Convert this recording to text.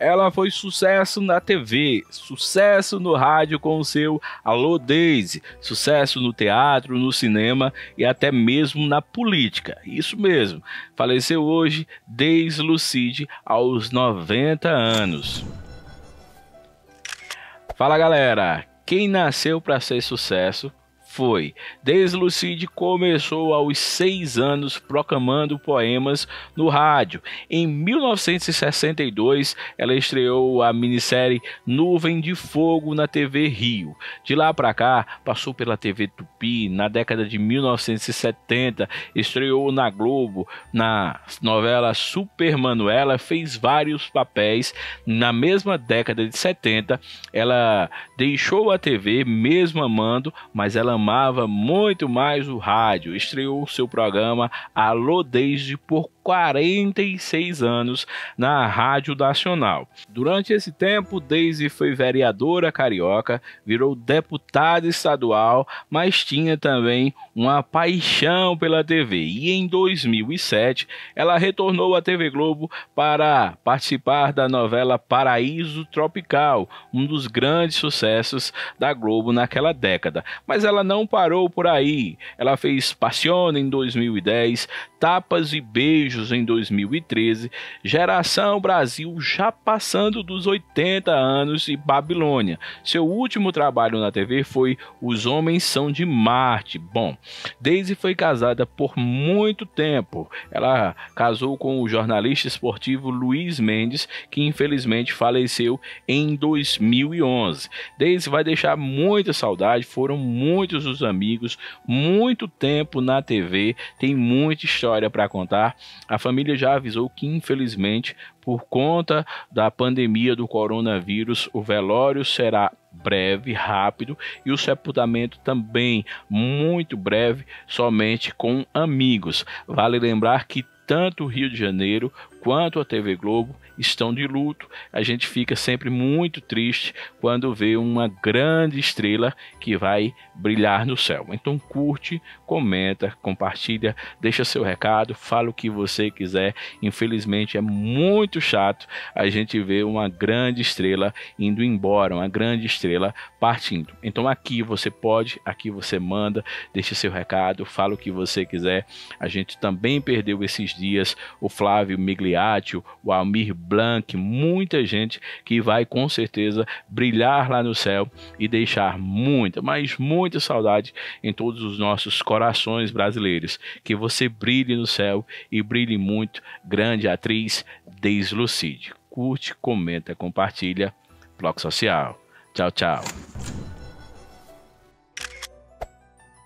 ela foi sucesso na TV, sucesso no rádio com o seu Alô Daisy, sucesso no teatro, no cinema e até mesmo na política. Isso mesmo. Faleceu hoje Daisy Lucide aos 90 anos. Fala galera, quem nasceu para ser sucesso foi. Desde Lucide começou aos seis anos proclamando poemas no rádio. Em 1962, ela estreou a minissérie Nuvem de Fogo na TV Rio. De lá para cá, passou pela TV Tupi. Na década de 1970, estreou na Globo na novela Super Manuela, fez vários papéis. Na mesma década de 70, ela deixou a TV mesmo amando, mas ela amava muito mais o rádio. Estreou seu programa Alô Desde por 46 anos na Rádio Nacional. Durante esse tempo, Daisy foi vereadora carioca, virou deputada estadual, mas tinha também uma paixão pela TV. E em 2007, ela retornou à TV Globo para participar da novela Paraíso Tropical, um dos grandes sucessos da Globo naquela década. Mas ela não parou por aí. Ela fez Passione em 2010, Tapas e Beijos em 2013, Geração Brasil já passando dos 80 anos e Babilônia. Seu último trabalho na TV foi Os Homens São de Marte. Bom, Daisy foi casada por muito tempo. Ela casou com o jornalista esportivo Luiz Mendes, que infelizmente faleceu em 2011. Daisy vai deixar muita saudade, foram muitos os amigos, muito tempo na TV, tem muita história para contar a família já avisou que, infelizmente, por conta da pandemia do coronavírus, o velório será breve, rápido e o sepultamento também muito breve, somente com amigos. Vale lembrar que tanto o Rio de Janeiro quanto a TV Globo estão de luto. A gente fica sempre muito triste quando vê uma grande estrela que vai brilhar no céu. Então curte, comenta, compartilha, deixa seu recado, fala o que você quiser. Infelizmente é muito chato a gente ver uma grande estrela indo embora, uma grande estrela partindo. Então aqui você pode, aqui você manda, deixa seu recado, fala o que você quiser. A gente também perdeu esses dias o Flávio Migli Coriátio, o Almir Blanc, muita gente que vai com certeza brilhar lá no céu e deixar muita, mas muita saudade em todos os nossos corações brasileiros. Que você brilhe no céu e brilhe muito, grande atriz Deslucide. Curte, comenta, compartilha. Bloco Social. Tchau, tchau.